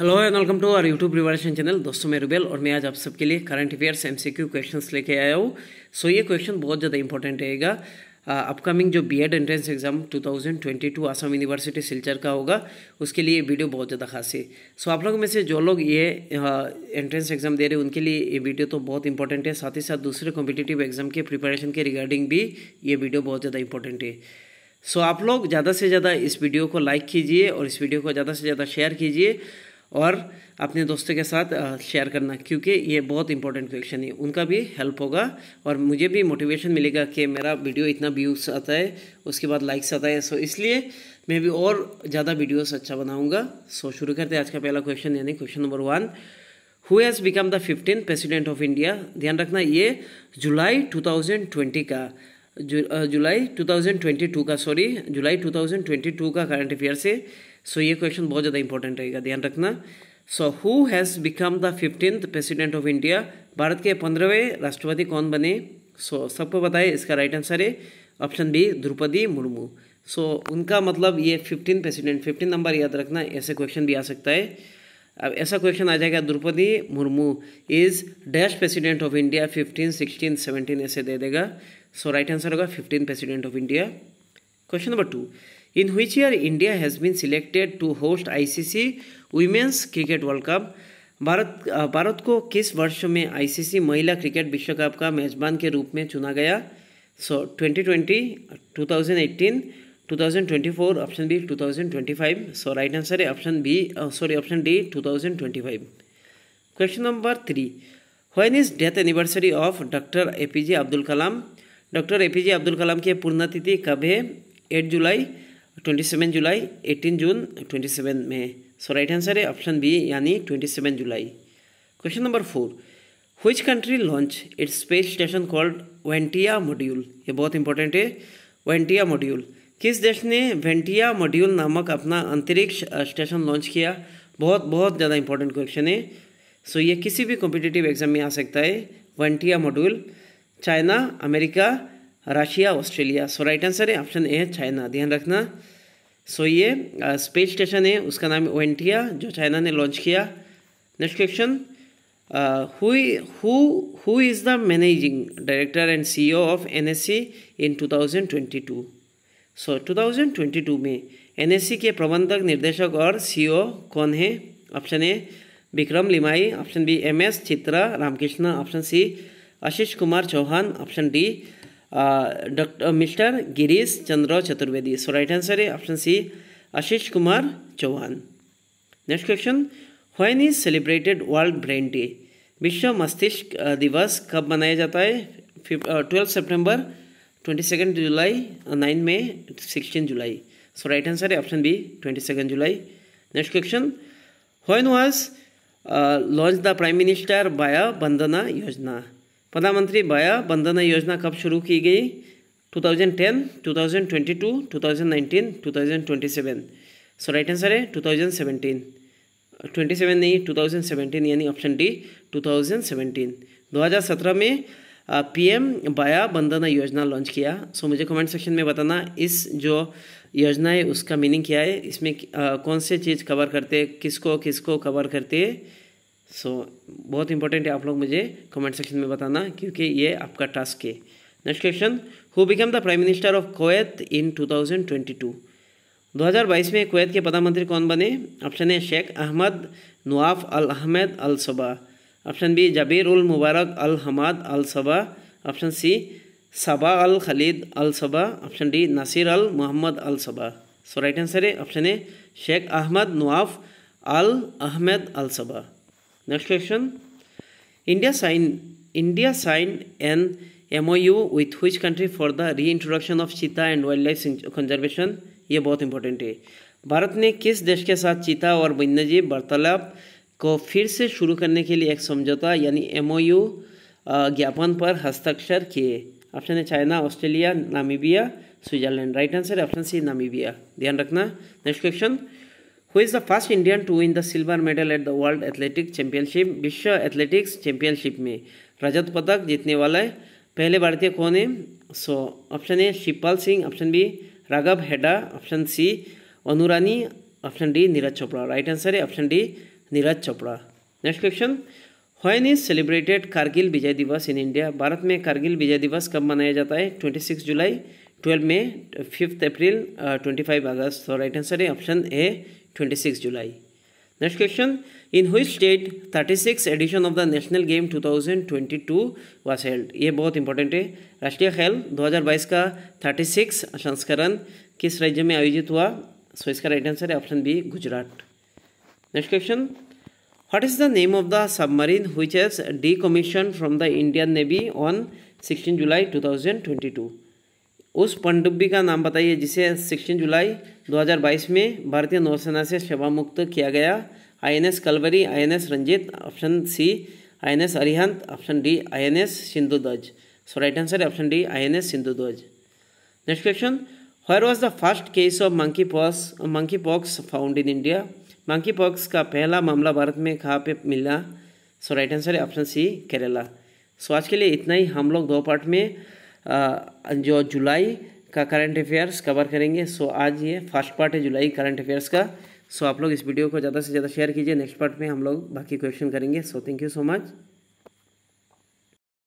Hello and welcome to our YouTube preparation channel दोस्तों मैं रुबेल और मैं आज आप सबके लिए करंट अफेयर्स एमसीक्यू क्वेश्चंस लेके आया हूँ सो so, ये क्वेश्चन बहुत ज़्यादा इंपॉर्टेंट रहेगा अपकमिंग जो B Ed entrance exam 2022 Assam university Silchar का होगा उसके लिए वीडियो बहुत ज़्यादा खास है सो so, आप लोगों में से जो लोग ये एंट्रेंस एग्जाम दे रहे हैं उनके लिए ये वीडियो तो बहुत इंपॉर्टेंट है साथ ही साथ दूसरे कॉम्पिटिटिव एग्जाम के प्रिपरेशन के रिगार्डिंग भी ये वीडियो बहुत ज़्यादा इंपॉर्टेंट है सो so, आप लोग ज़्यादा से ज़्यादा इस वीडियो को लाइक कीजिए और इस वीडियो को ज़्यादा से ज़्यादा शेयर कीजिए और अपने दोस्तों के साथ शेयर करना क्योंकि ये बहुत इंपॉर्टेंट क्वेश्चन है उनका भी हेल्प होगा और मुझे भी मोटिवेशन मिलेगा कि मेरा वीडियो इतना व्यूज़ आता है उसके बाद लाइक्स आता है सो इसलिए मैं भी और ज़्यादा वीडियोस अच्छा बनाऊंगा सो शुरू करते हैं आज का पहला क्वेश्चन यानी question number one who has become the fifteen president of India ध्यान रखना ये जुलाई टू का जु, जुलाई 2022 का सॉरी जुलाई 2022 का करंट अफेयर से सो ये क्वेश्चन बहुत ज़्यादा इंपॉर्टेंट रहेगा ध्यान रखना so who has become the fifteenth president of India Bharat के पंद्रहवें राष्ट्रपति कौन बने सो so, सबको बताए इसका राइट आंसर है option B Droupadi Murmu so so, उनका मतलब ये फिफ्टीन प्रेसिडेंट फिफ्टीन नंबर याद रखना ऐसे क्वेश्चन भी आ सकता है अब ऐसा क्वेश्चन आ जाएगा Droupadi Murmu is dash president of India fifteen sixteen seventeen ऐसे दे देगा सो राइट आंसर होगा fifteen president of India question number two in which year India has been selected to host ICC women's cricket world cup Bharat Bharat को किस वर्ष में ICC महिला cricket विश्व कप का मेजबान के रूप में चुना गया so twenty twenty two thousand eighteen two thousand twenty four option B two thousand twenty five so right answer है option B sorry option D two thousand twenty five question number three death anniversary of doctor A P J Abdul Kalam doctor A P J Abdul Kalam की पूर्णातिथि कब है eight July twenty seven July eighteen June twenty seven में so right answer है option B यानी twenty seven July question number four which country launch its space station called Wentian module ये बहुत important है वेंटिया मॉड्यूल किस देश ने वेंटिया module नामक अपना अंतरिक्ष स्टेशन लॉन्च किया बहुत बहुत ज़्यादा इंपॉर्टेंट क्वेश्चन है सो so, ये किसी भी कॉम्पिटेटिव एग्जाम में आ सकता है Wentian module China America Russia Australia so right answer है ऑप्शन ए है चाइना ध्यान रखना सो so, ये स्पेस स्टेशन है उसका नाम ओएनटिया जो चाइना ने लॉन्च किया next question who is the managing director and C of C in two so so, 2022 में एन के प्रबंधक निर्देशक और सी e कौन है option A Vikram Limaye option B M S Chitra Ramkrishna option C Ashish Kumar Chauhan option D doctor mister Girish Chandra Chaturvedi so right answer है option C Ashish Kumar Chauhan next question when is celebrated world brain day विश्व मस्तिष्क दिवस कब मनाया जाता है twelfth September twenty second July nine May sixteen July so right answer है option B twenty second July next question when was launch the prime minister Vaya Vandana योजना प्रधानमंत्री भया वंदना योजना कब शुरू की गई 2010, 2022, 2019, 2027 सो राइट आंसर है 2017 27 नहीं 2017 यानी ऑप्शन डी 2017 2017 में पीएम बाया वंदना योजना लॉन्च किया सो so, मुझे कमेंट सेक्शन में बताना इस जो योजना है उसका मीनिंग क्या है इसमें आ, कौन से चीज़ कवर करते किसको किसको कवर करते सो बहुत इंपॉर्टेंट है आप लोग मुझे कमेंट सेक्शन में बताना क्योंकि ये आपका टास्क है next question who become the prime minister of Kuwait in 2022 2022 में कोवैत के प्रधानमंत्री कौन बने option A Sheikh Ahmad Nawaf Al Ahmad Al Sabah option B Jaber ul Mubarak Al Hamad Al Sabah option C Sabah Al Khalid Al Sabah option D Nasser Al Mohammad Al Sabah so right answer है option A Sheikh Ahmad Nawaf Al Ahmad Al Sabah next question India sign India sign N U with which country for the re introduction of cheetah and wild life conservation ये बहुत important है भारत ने किस देश के साथ चीता और वन्यजीव वार्तालाप को फिर से शुरू करने के लिए एक समझौता यानी यू ज्ञापन पर हस्ताक्षर किए ऑप्शन है China Australia Namibia Switzerland right answer option C Namibia ध्यान रखना next question who is the first Indian to win the silver medal at the world athletics championship विश्व एथलेटिक्स चैंपियनशिप में रजत पदक जीतने वाला है पहले भारतीय कौन है so option A Shivpal Singh option B Raghav Heda option C Anurani option D Neeraj Chopra right answer है option D Neeraj Chopra next question when is celebrated Kargil Vijay Diwas in India Bharat में कारगिल विजय दिवस कब मनाया जाता है twenty six July twelve May fifth April twenty five August तो राइट आंसर है option A 26 July. Next question In which state 36 edition of the national game 2022 was held? ये बहुत इंपॉर्टेंट है राष्ट्रीय खेल 2022 का 36 संस्करण किस राज्य में आयोजित हुआ सो इसका राइट आंसर है option B Gujarat next question What is the name of the submarine which is decommissioned from the Indian Navy on 16 July 2022? उस पनडुब्बी का नाम बताइए जिसे सिक्सटीन जुलाई 2022 में भारतीय नौसेना से सेवामुक्त किया गया INS Kalvari INS Ranjit option C INS Arihant option D INS Sindhudhvaj so right answer option D INS Sindhudhvaj next question the first case of monkey pox monkey pox found in India monkey pox का पहला मामला भारत में कहाँ पे मिला सो राइट आंसर है option C Kerala so आज के लिए इतना ही हम लोग दो पार्ट में जो जुलाई का करंट अफेयर्स कवर करेंगे सो आज ये फर्स्ट पार्ट है जुलाई करंट अफेयर्स का सो आप लोग इस वीडियो को ज़्यादा से ज़्यादा शेयर कीजिए नेक्स्ट पार्ट में हम लोग बाकी क्वेश्चन करेंगे so thank you so much